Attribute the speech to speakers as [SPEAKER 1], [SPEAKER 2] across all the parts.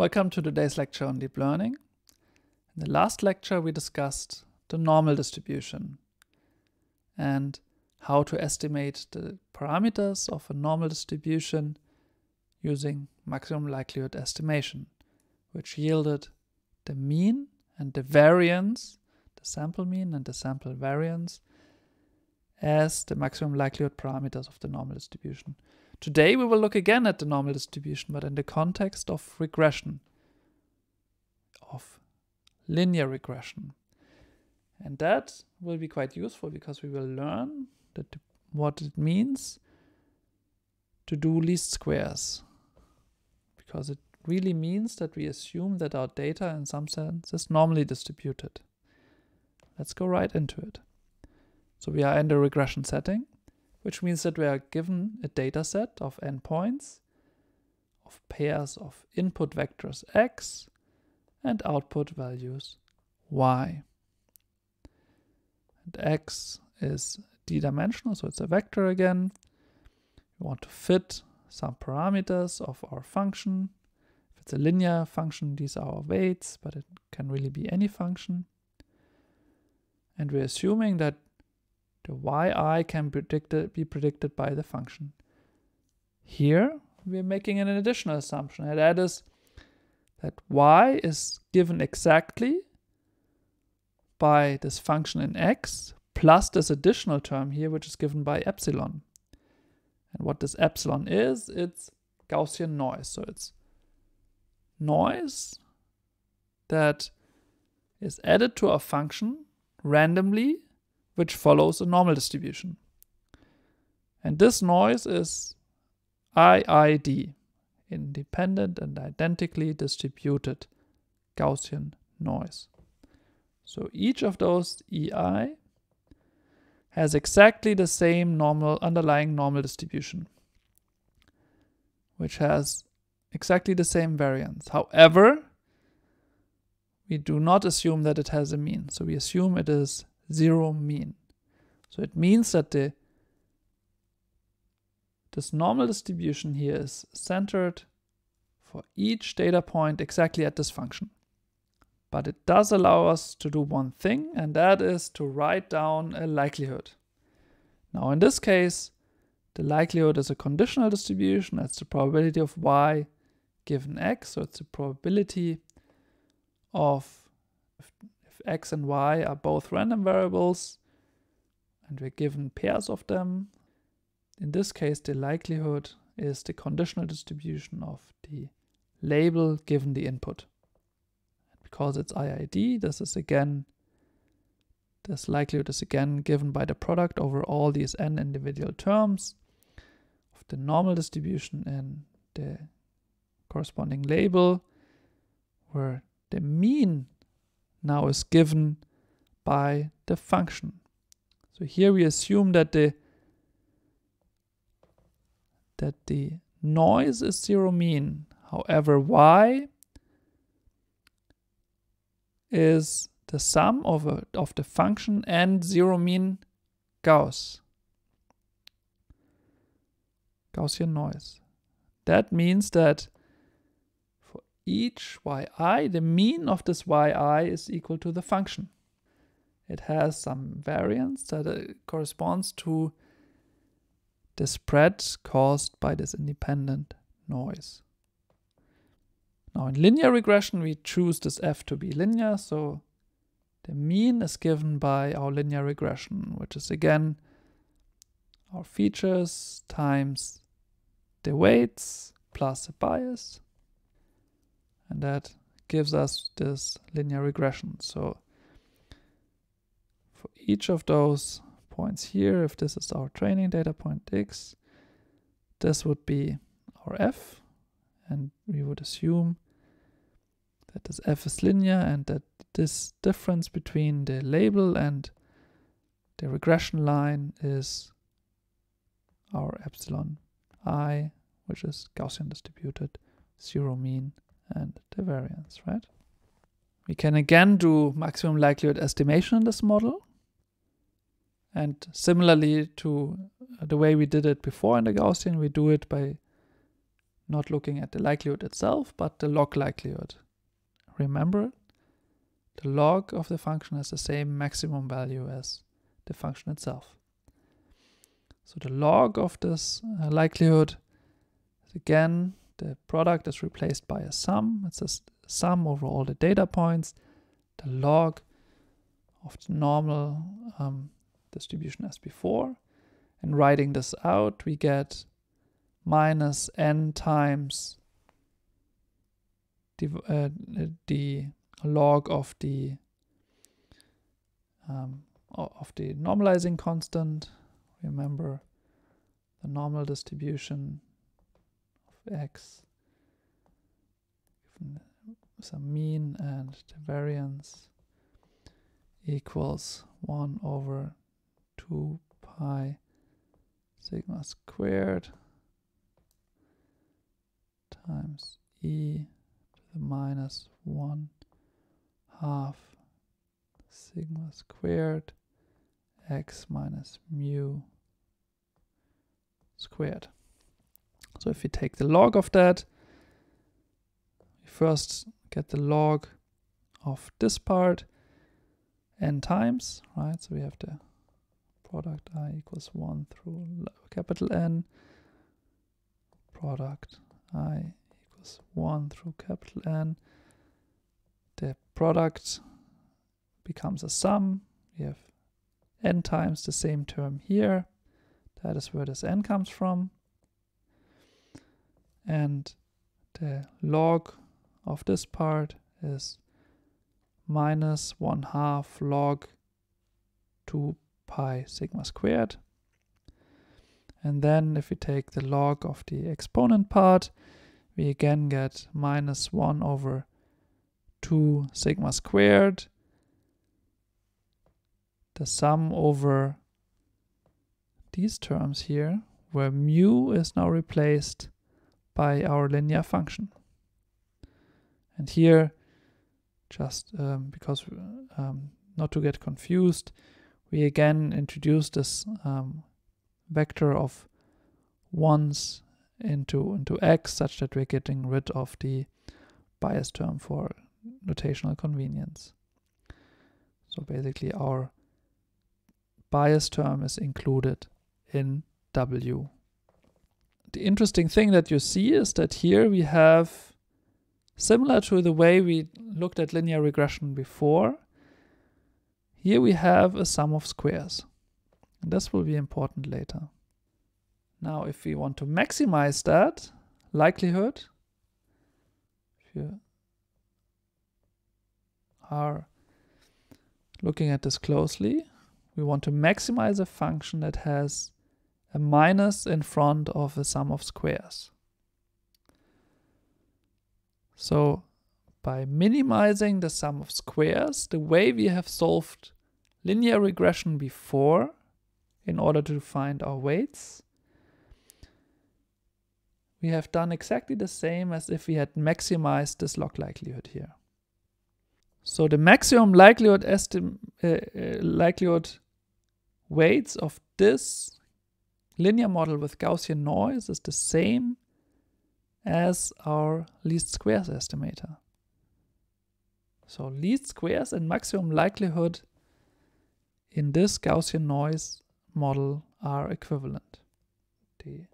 [SPEAKER 1] Welcome to today's lecture on deep learning. In the last lecture, we discussed the normal distribution and how to estimate the parameters of a normal distribution using maximum likelihood estimation, which yielded the mean and the variance, the sample mean and the sample variance, as the maximum likelihood parameters of the normal distribution. Today we will look again at the normal distribution, but in the context of regression, of linear regression. And that will be quite useful because we will learn that what it means to do least squares. Because it really means that we assume that our data in some sense is normally distributed. Let's go right into it. So we are in the regression setting which means that we are given a data set of endpoints of pairs of input vectors x and output values y. And x is d-dimensional, so it's a vector again. We want to fit some parameters of our function. If it's a linear function, these are our weights, but it can really be any function. And we're assuming that the yi can predicted, be predicted by the function. Here, we're making an additional assumption, and that is that y is given exactly by this function in x plus this additional term here, which is given by epsilon. And what this epsilon is, it's Gaussian noise. So it's noise that is added to a function randomly which follows a normal distribution. And this noise is IID, independent and identically distributed Gaussian noise. So each of those EI has exactly the same normal underlying normal distribution, which has exactly the same variance. However, we do not assume that it has a mean. So we assume it is 0 mean. So it means that the this normal distribution here is centered for each data point exactly at this function. But it does allow us to do one thing, and that is to write down a likelihood. Now in this case, the likelihood is a conditional distribution. That's the probability of y given x. So it's the probability of x and y are both random variables and we're given pairs of them, in this case the likelihood is the conditional distribution of the label given the input. Because it's IID, this is again, this likelihood is again given by the product over all these n individual terms of the normal distribution and the corresponding label, where the mean now is given by the function. So here we assume that the that the noise is zero mean. However, y is the sum of, a, uh, of the function and zero mean Gauss. Gaussian noise. That means that each yi, the mean of this yi is equal to the function. It has some variance that uh, corresponds to the spread caused by this independent noise. Now in linear regression, we choose this f to be linear, so the mean is given by our linear regression, which is again our features times the weights plus the bias and that gives us this linear regression. So for each of those points here, if this is our training data point x, this would be our f, and we would assume that this f is linear and that this difference between the label and the regression line is our epsilon i, which is Gaussian distributed, zero mean, and the variance, right? We can again do maximum likelihood estimation in this model. And similarly to uh, the way we did it before in the Gaussian, we do it by not looking at the likelihood itself, but the log likelihood. Remember, the log of the function has the same maximum value as the function itself. So the log of this uh, likelihood is again the product is replaced by a sum. It's a sum over all the data points, the log of the normal um, distribution as before. And writing this out, we get minus n times the, uh, the log of the um, of the normalizing constant. Remember, the normal distribution x some mean and the variance equals 1 over 2 pi sigma squared times e to the minus 1 half sigma squared x minus mu squared. So if we take the log of that, we first get the log of this part n times, right? So we have the product i equals 1 through capital N, product i equals 1 through capital N. The product becomes a sum. We have n times the same term here. That is where this n comes from and the log of this part is minus 1 half log 2 pi sigma squared. And then if we take the log of the exponent part, we again get minus 1 over 2 sigma squared, the sum over these terms here, where mu is now replaced by our linear function. And here, just um, because um, not to get confused, we again introduce this um, vector of ones into into x such that we're getting rid of the bias term for notational convenience. So basically our bias term is included in w the interesting thing that you see is that here we have, similar to the way we looked at linear regression before, here we have a sum of squares. And this will be important later. Now, if we want to maximize that likelihood, if you are looking at this closely, we want to maximize a function that has a minus in front of a sum of squares. So by minimizing the sum of squares, the way we have solved linear regression before in order to find our weights, we have done exactly the same as if we had maximized this log likelihood here. So the maximum likelihood, uh, uh, likelihood weights of this linear model with Gaussian noise is the same as our least squares estimator. So least squares and maximum likelihood in this Gaussian noise model are equivalent. The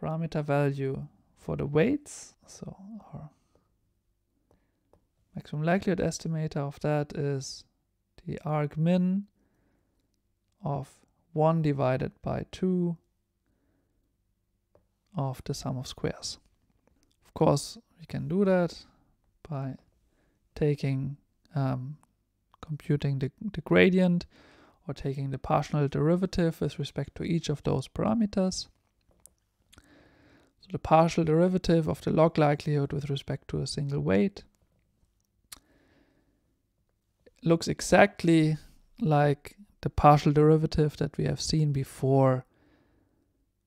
[SPEAKER 1] parameter value for the weights, so our maximum likelihood estimator of that is the argmin of 1 divided by 2 of the sum of squares. Of course, we can do that by taking, um, computing the, the gradient or taking the partial derivative with respect to each of those parameters. So the partial derivative of the log likelihood with respect to a single weight looks exactly like the partial derivative that we have seen before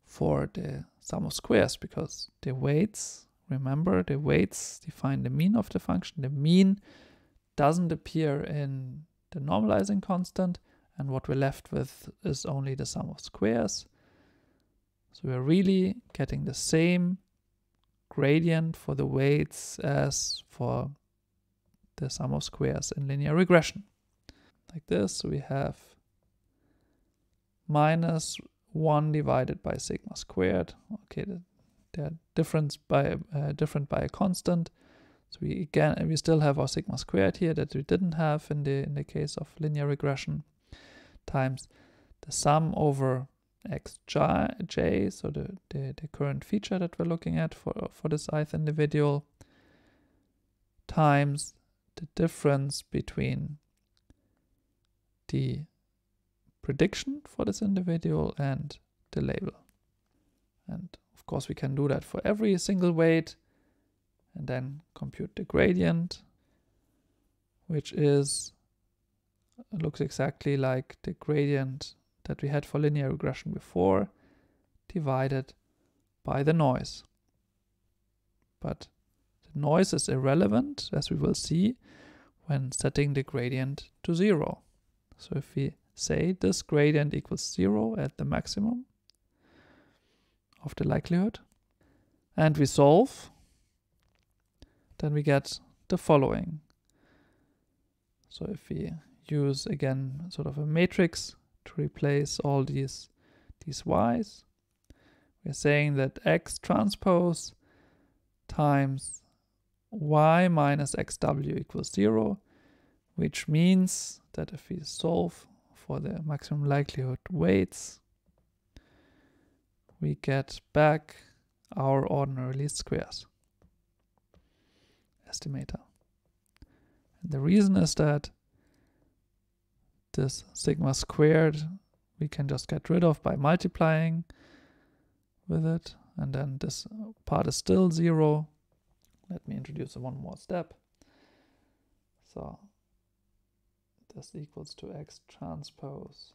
[SPEAKER 1] for the sum of squares because the weights, remember, the weights define the mean of the function. The mean doesn't appear in the normalizing constant and what we're left with is only the sum of squares. So we're really getting the same gradient for the weights as for the sum of squares in linear regression. Like this, we have minus 1 divided by sigma squared. Okay, they're different by, uh, different by a constant. So we again we still have our sigma squared here that we didn't have in the in the case of linear regression times the sum over x j so the, the, the current feature that we're looking at for, for this ith individual times the difference between the prediction for this individual and the label. And of course we can do that for every single weight and then compute the gradient, which is uh, looks exactly like the gradient that we had for linear regression before divided by the noise. But the noise is irrelevant, as we will see, when setting the gradient to zero. So if we say this gradient equals zero at the maximum of the likelihood, and we solve, then we get the following. So if we use again sort of a matrix to replace all these these y's, we're saying that x transpose times y minus xw equals 0, which means that if we solve for the maximum likelihood weights, we get back our ordinary least squares estimator. And the reason is that this sigma squared we can just get rid of by multiplying with it and then this part is still zero. Let me introduce one more step. So this equals to x transpose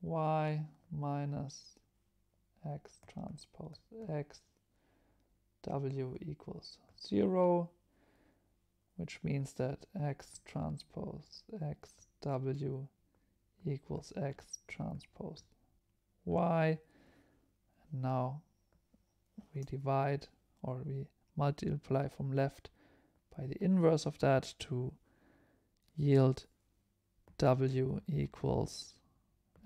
[SPEAKER 1] y minus x transpose x w equals 0 which means that x transpose x w equals x transpose y and now we divide or we multiply from left by the inverse of that to yield W equals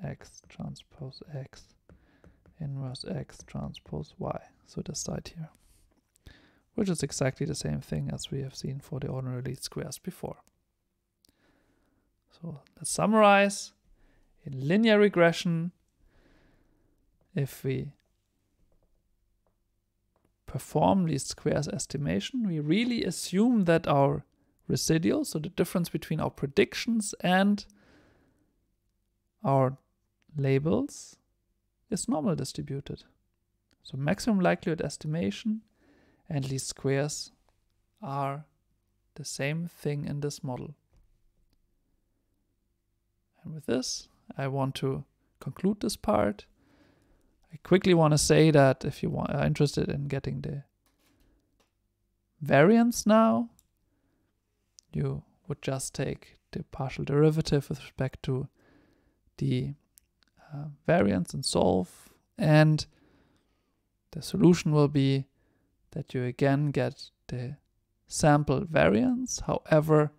[SPEAKER 1] X transpose X inverse X transpose Y. So this side here, which is exactly the same thing as we have seen for the ordinary least squares before. So let's summarize. In linear regression, if we perform least squares estimation, we really assume that our residual, so the difference between our predictions and our labels is normal distributed. So maximum likelihood estimation and least squares are the same thing in this model. And with this, I want to conclude this part. I quickly want to say that if you are interested in getting the variance now, you would just take the partial derivative with respect to the uh, variance and solve. And the solution will be that you again get the sample variance, however,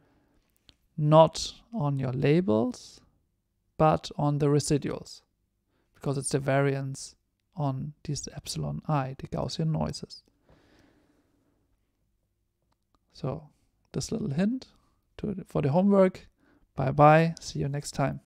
[SPEAKER 1] not on your labels, but on the residuals, because it's the variance on this epsilon i, the Gaussian noises. So this little hint to, for the homework. Bye bye. See you next time.